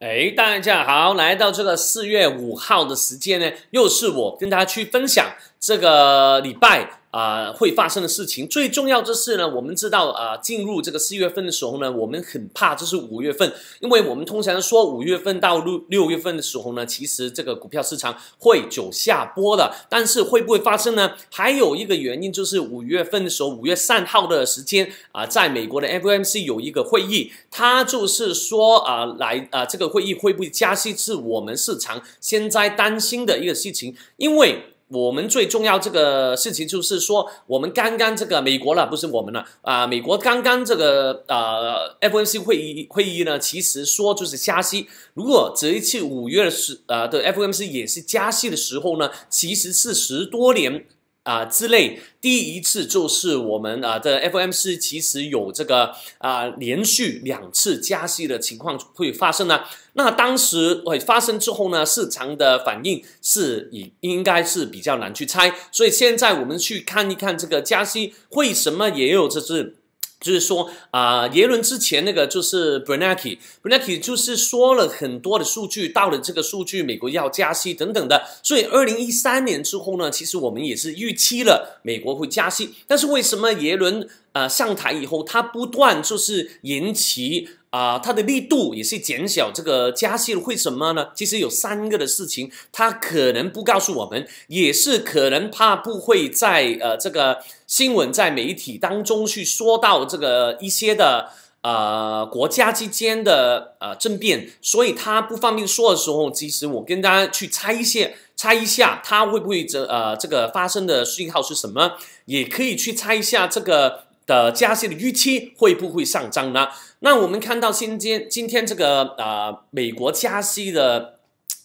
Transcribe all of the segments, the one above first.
哎，大家好，来到这个四月五号的时间呢，又是我跟他去分享这个礼拜。啊，会发生的事情最重要的是呢，我们知道啊，进入这个四月份的时候呢，我们很怕就是五月份，因为我们通常说五月份到六六月份的时候呢，其实这个股票市场会走下坡的。但是会不会发生呢？还有一个原因就是五月份的时候，五月三号的时间啊，在美国的 FOMC 有一个会议，它就是说啊，来啊，这个会议会不会加息，是我们市场现在担心的一个事情，因为。我们最重要这个事情就是说，我们刚刚这个美国了不是我们了啊，美国刚刚这个呃 FOMC 会议会议呢，其实说就是加息。如果这一次五月十呃的 FOMC 也是加息的时候呢，其实是十多年。啊，之类，第一次就是我们啊，的 FOMC 其实有这个啊，连续两次加息的情况会发生呢。那当时会发生之后呢，市场的反应是也应该是比较难去猜。所以现在我们去看一看这个加息会什么也有就是。就是说啊，耶伦之前那个就是 Bernanke，Bernanke 就是说了很多的数据，到了这个数据，美国要加息等等的。所以二零一三年之后呢，其实我们也是预期了美国会加息。但是为什么耶伦啊上台以后，他不断就是延期啊，他的力度也是减小这个加息为什么呢？其实有三个的事情，他可能不告诉我们，也是可能怕不会在呃这个。新闻在媒体当中去说到这个一些的呃国家之间的呃政变，所以他不方便说的时候，其实我跟大家去猜一下，猜一下它会不会这呃这个发生的讯号是什么？也可以去猜一下这个的加息的预期会不会上涨呢？那我们看到今天今天这个呃美国加息的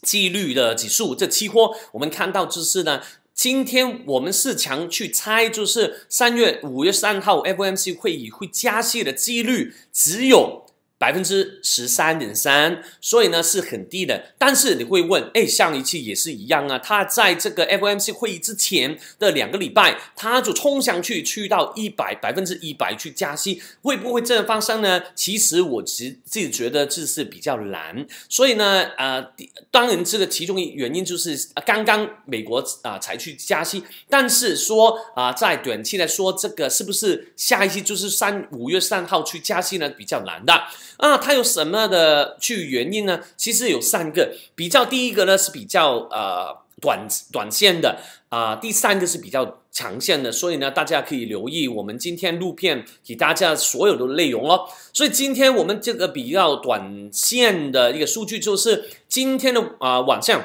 几率的指数，这期货我们看到就是呢。今天我们是强去猜，就是三月、五月三号 FOMC 会议会加息的几率只有。百分之十三点三，所以呢是很低的。但是你会问，哎，上一期也是一样啊，它在这个 FOMC 会议之前的两个礼拜，它就冲上去，去到一百百分之一百去加息，会不会这样发生呢？其实我自自己觉得这是比较难。所以呢，呃，当然这个其中一原因就是刚刚美国啊才去加息，但是说啊在短期来说，这个是不是下一期就是三五月三号去加息呢？比较难的。啊，它有什么的去原因呢？其实有三个比较，第一个呢是比较呃短短线的啊，第三个是比较长线的，所以呢，大家可以留意我们今天录片给大家所有的内容哦。所以今天我们这个比较短线的一个数据就是今天的啊晚上。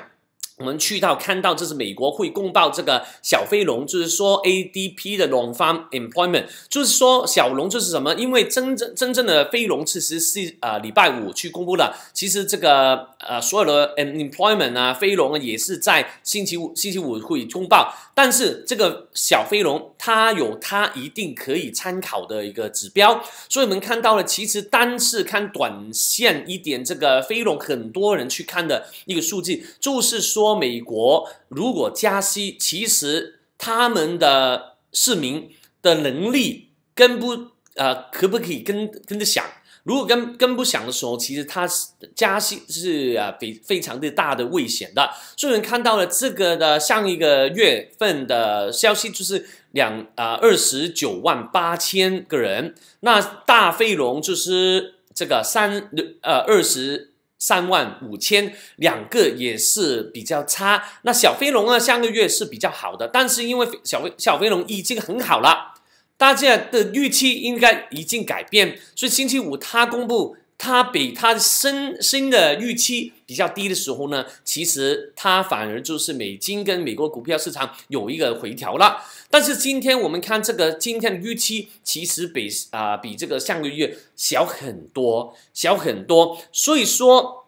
我们去到看到，这是美国会公报这个小飞龙，就是说 ADP 的 r 方 employment，就是说小龙，就是什么？因为真正真正的飞龙其实是呃礼拜五去公布的，其实这个呃所有的 employment 啊飞龙也是在星期五星期五会公报，但是这个小飞龙它有它一定可以参考的一个指标，所以我们看到了，其实单是看短线一点，这个飞龙很多人去看的一个数据，就是说。美国如果加息，其实他们的市民的能力跟不呃，可不可以跟跟着想？如果跟跟不想的时候，其实它是加息是啊，非非常的大的危险的。所以，人看到了这个的上一个月份的消息，就是两啊二十九万八千个人。那大飞龙就是这个三呃二十。三万五千两个也是比较差，那小飞龙呢？上个月是比较好的，但是因为小飞小飞龙已经很好了，大家的预期应该已经改变，所以星期五它公布。它比它升升的预期比较低的时候呢，其实它反而就是美金跟美国股票市场有一个回调了。但是今天我们看这个今天的预期，其实比啊比这个上个月小很多，小很多。所以说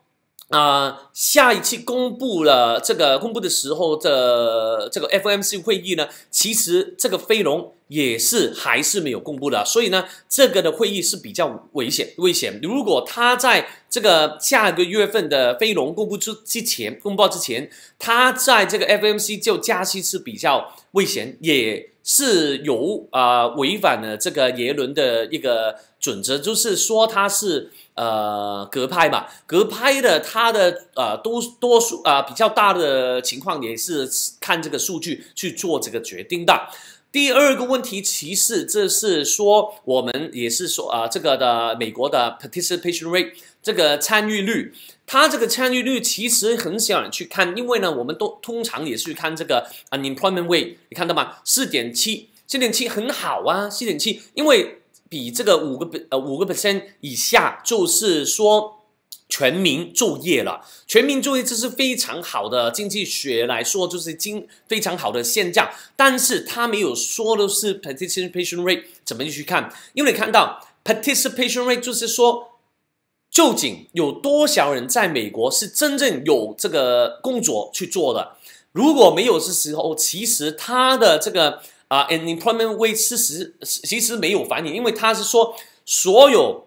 啊，下一期公布了这个公布的时候的这个 FOMC 会议呢，其实这个飞龙。也是还是没有公布的，所以呢，这个的会议是比较危险危险。如果他在这个下个月份的非农公布之之前，公报之前，他在这个 FMC 就加息是比较危险，也是有啊违反了这个耶伦的一个准则，就是说他是呃隔拍嘛，隔拍的他的呃多多数啊比较大的情况也是看这个数据去做这个决定的。第二个问题，其实这是说我们也是说啊，这个的美国的 participation rate，这个参与率，它这个参与率其实很少人去看，因为呢，我们都通常也是看这个 unemployment rate，你看到吗？四点七，四点七很好啊，四点七，因为比这个五个呃五个 percent 以下，就是说。全民就业了，全民就业这是非常好的经济学来说，就是经非常好的现象。但是他没有说的是 participation rate 怎么去看？因为看到 participation rate 就是说，究竟有多少人在美国是真正有这个工作去做的？如果没有的时候，其实他的这个啊，unemployment rate 其实其实没有反应，因为他是说所有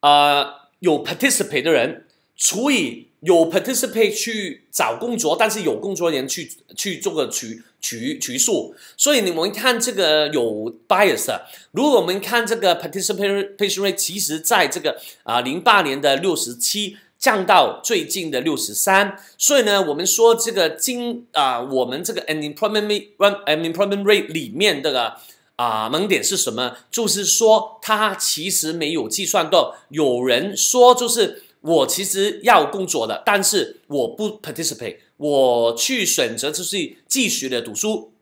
啊。有 participate 的人除以有 participate 去找工作，但是有工作的人去去做个取取取数，所以你们看这个有 bias 的。如果我们看这个 participation rate，其实在这个啊零八年的六十七降到最近的六十三，所以呢，我们说这个经啊我们这个 unemployment rate unemployment rate 里面的。啊，盲点是什么？就是说，他其实没有计算到。有人说，就是我其实要工作的，但是我不 participate，我去选择就是继续的读书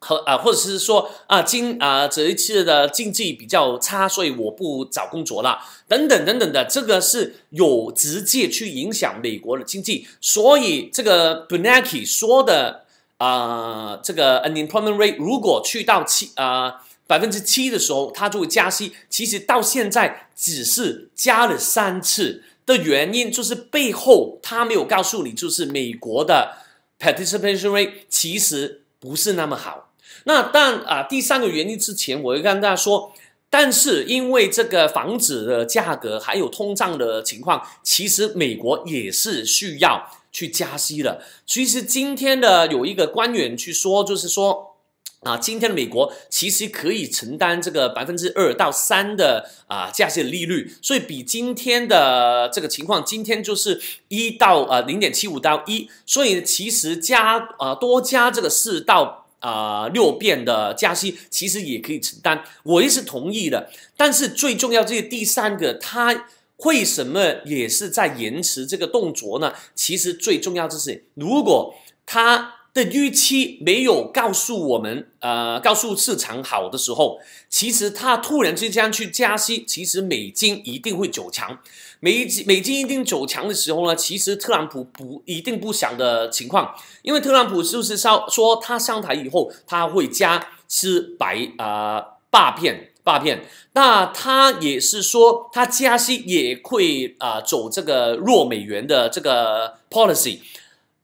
和啊，或者是说啊，经啊这一次的经济比较差，所以我不找工作了，等等等等的，这个是有直接去影响美国的经济。所以这个 Bernanke 说的。啊，这个 unemployment rate 如果去到七啊百分之七的时候，它就会加息。其实到现在只是加了三次的原因，就是背后它没有告诉你，就是美国的 participation rate 其实不是那么好。那但啊，第三个原因之前我会跟大家说，但是因为这个房子的价格还有通胀的情况，其实美国也是需要。去加息了。其实今天的有一个官员去说，就是说，啊，今天的美国其实可以承担这个百分之二到三的啊加息的利率，所以比今天的这个情况，今天就是一到啊零点七五到一，所以其实加啊多加这个四到啊六变的加息，其实也可以承担，我也是同意的。但是最重要这是第三个，它为什么也是在延迟这个动作呢？其实最重要就是，如果他的预期没有告诉我们，呃，告诉市场好的时候，其实他突然之间去加息，其实美金一定会走强。美美金一定走强的时候呢，其实特朗普不一定不想的情况，因为特朗普是不是说说他上台以后他会加吃白啊霸片。霸片，那他也是说，他加息也会啊走这个弱美元的这个 policy，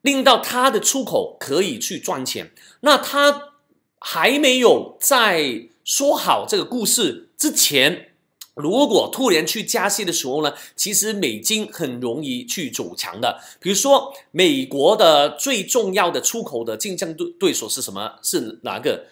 令到他的出口可以去赚钱。那他还没有在说好这个故事之前，如果突然去加息的时候呢，其实美金很容易去走强的。比如说，美国的最重要的出口的竞争对手是什么？是哪个？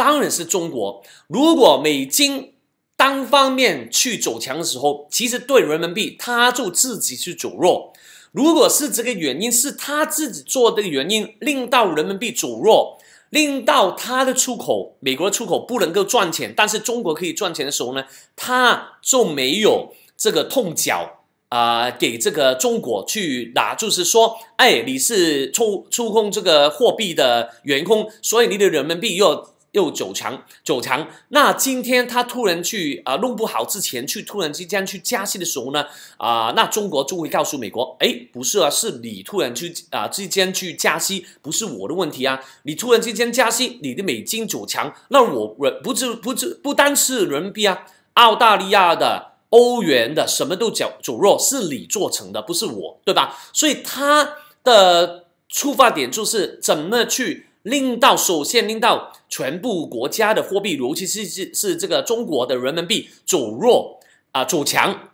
当然是中国。如果美金单方面去走强的时候，其实对人民币它就自己去走弱。如果是这个原因，是它自己做的原因，令到人民币走弱，令到它的出口，美国的出口不能够赚钱，但是中国可以赚钱的时候呢，它就没有这个痛脚啊，给这个中国去打，就是说，哎，你是出出空这个货币的员工，所以你的人民币又。又走强，走强。那今天他突然去啊弄不好之前去突然之间去加息的时候呢？啊，那中国就会告诉美国，哎，不是啊，是你突然去啊之间去加息，不是我的问题啊。你突然之间加息，你的美金走强，那我不不是不是不单是人民币啊，澳大利亚的欧元的什么都叫走弱，是你做成的，不是我，对吧？所以他的出发点就是怎么去。令到首先令到全部国家的货币，尤其是是是这个中国的人民币走弱啊走强，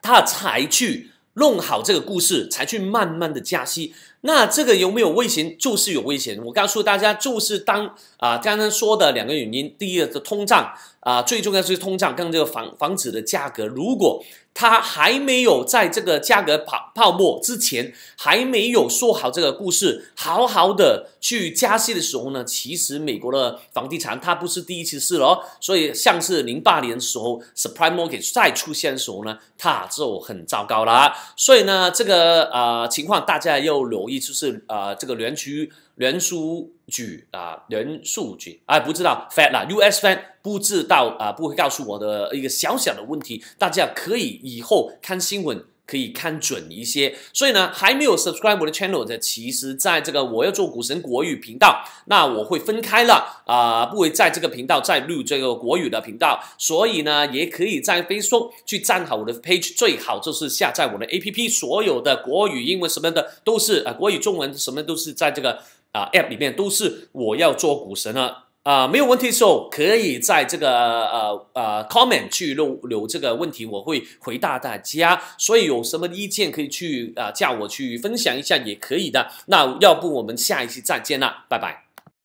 他才去弄好这个故事，才去慢慢的加息。那这个有没有危险？就是有危险。我告诉大家，就是当啊刚刚说的两个原因，第一个是通胀。啊，最重要是通胀。刚刚这个房房子的价格，如果它还没有在这个价格泡泡沫之前，还没有说好这个故事，好好的去加息的时候呢，其实美国的房地产它不是第一次试了。所以，像是零八年的时候，supply mortgage 再出现时候呢，它就很糟糕了。所以呢，这个呃情况大家要留意，就是呃这个园区。人数据啊，人数据啊，不知道 f e d 啦 U.S. Fed 不知道啊，不会告诉我的一个小小的问题。大家可以以后看新闻，可以看准一些。所以呢，还没有 subscribe 我的 channel 的，其实在这个我要做股神国语频道，那我会分开了啊，不会在这个频道再录这个国语的频道。所以呢，也可以在 Facebook 去站好我的 page，最好就是下载我的 A.P.P. 所有的国语、英文什么的都是啊，国语中文什么都是在这个。啊，App 里面都是我要做股神了啊，没有问题的时候可以在这个呃呃 Comment 去留留这个问题，我会回答大家。所以有什么意见可以去啊叫我去分享一下也可以的。那要不我们下一期再见啦，拜拜。